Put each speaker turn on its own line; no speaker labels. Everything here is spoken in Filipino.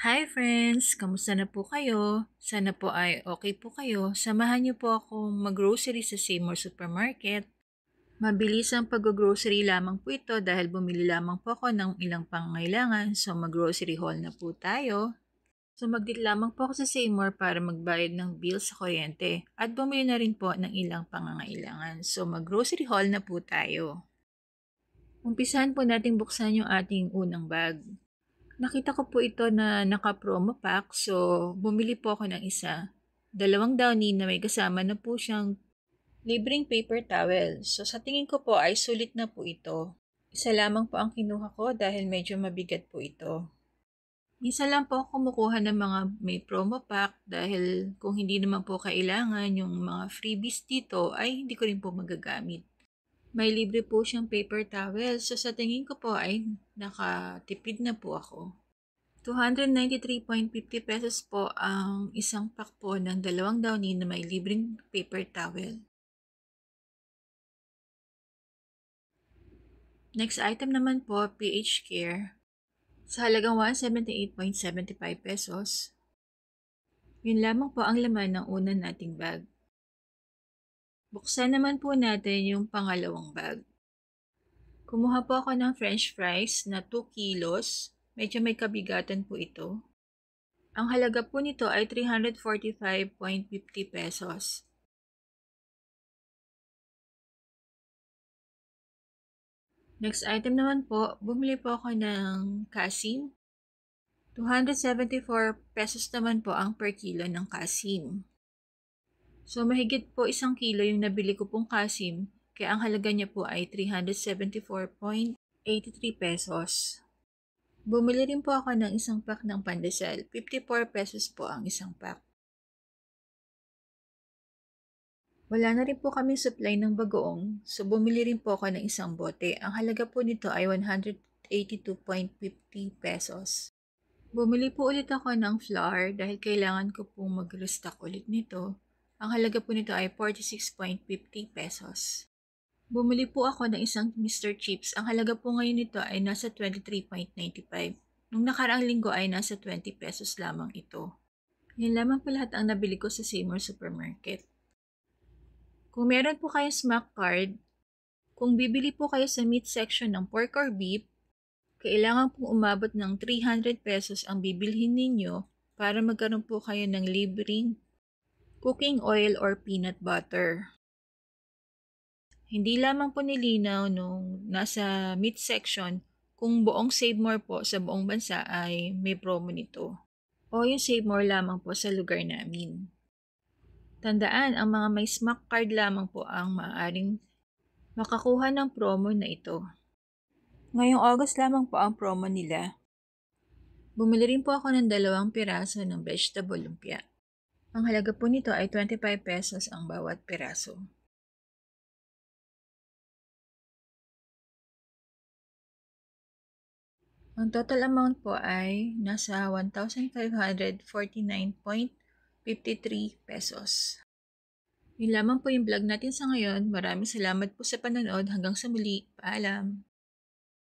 Hi friends! Kamusta na po kayo? Sana po ay okay po kayo. Samahan niyo po ako mag-grocery sa Seymour Supermarket. Mabilis ang pag-grocery lamang po ito dahil bumili lamang po ako ng ilang pangangailangan. So mag-grocery haul na po tayo. So magdit lamang po ako sa Seymour para magbayad ng bill sa kuryente at bumili na rin po ng ilang pangangailangan. So mag-grocery haul na po tayo. Umpisahan po nating buksan yung ating unang bag. Nakita ko po ito na naka-promo pack so bumili po ako ng isa. Dalawang downy na may kasama na po siyang libreng paper towel. So sa tingin ko po ay sulit na po ito. Isa lamang po ang kinuha ko dahil medyo mabigat po ito. Isa lang po ako kumukuha ng mga may promo pack dahil kung hindi naman po kailangan yung mga freebies dito ay hindi ko rin po magagamit may libre po siyang paper towel. So sa tingin ko po ay nakatipid na po ako. 293.50 pesos po ang isang pack po ng dalawang downy na may libreng
paper towel.
Next item naman po, PH Care. Sa halagang 178.75 pesos. Yun lamang po ang laman ng una nating bag. Buksan naman po natin yung pangalawang bag. Kumuha po ako ng french fries na 2 kilos. Medyo may kabigatan po ito. Ang halaga po nito ay 345.50 pesos. Next item naman po, bumili po ako ng kasim. 274 pesos naman po ang per kilo ng kasim. So mahigit po isang kilo yung nabili ko pong kasim, kaya ang halaga niya po ay 374.83 pesos. Bumili rin po ako ng isang pack ng pandesal. 54 pesos po ang isang pack. Wala na rin po kami supply ng bagoong, so bumili rin po ako ng isang bote. Ang halaga po nito ay 182.50 pesos. Bumili po ulit ako ng flour dahil kailangan ko pong mag-restock ulit nito. Ang halaga po nito ay 46.50 pesos. Bumili po ako ng isang Mr. Chips. Ang halaga po ngayon nito ay nasa 23.95. Nung nakaraang linggo ay nasa 20 pesos lamang ito. Yan lamang po lahat ang nabili ko sa Seymour Supermarket. Kung meron po kayo smack card, kung bibili po kayo sa meat section ng pork or beef, kailangan pong umabot ng 300 pesos ang bibilhin ninyo para magkaroon po kayo ng libreng cooking oil or peanut butter. Hindi lamang po nilinaw nung nasa midsection kung buong Save More po sa buong bansa ay may promo nito o yung Save More lamang po sa lugar namin. Tandaan, ang mga may smack card lamang po ang maaaring makakuha ng promo na ito. Ngayong August lamang po ang promo nila. Bumili rin po ako ng dalawang piraso ng vegetable lumpia. Ang halaga po nito ay 25 pesos ang
bawat piraso.
Ang total amount po ay nasa 1,549.53 pesos. Yun lamang po yung vlog natin sa ngayon. Maraming salamat po sa panonood. Hanggang sa muli. Paalam!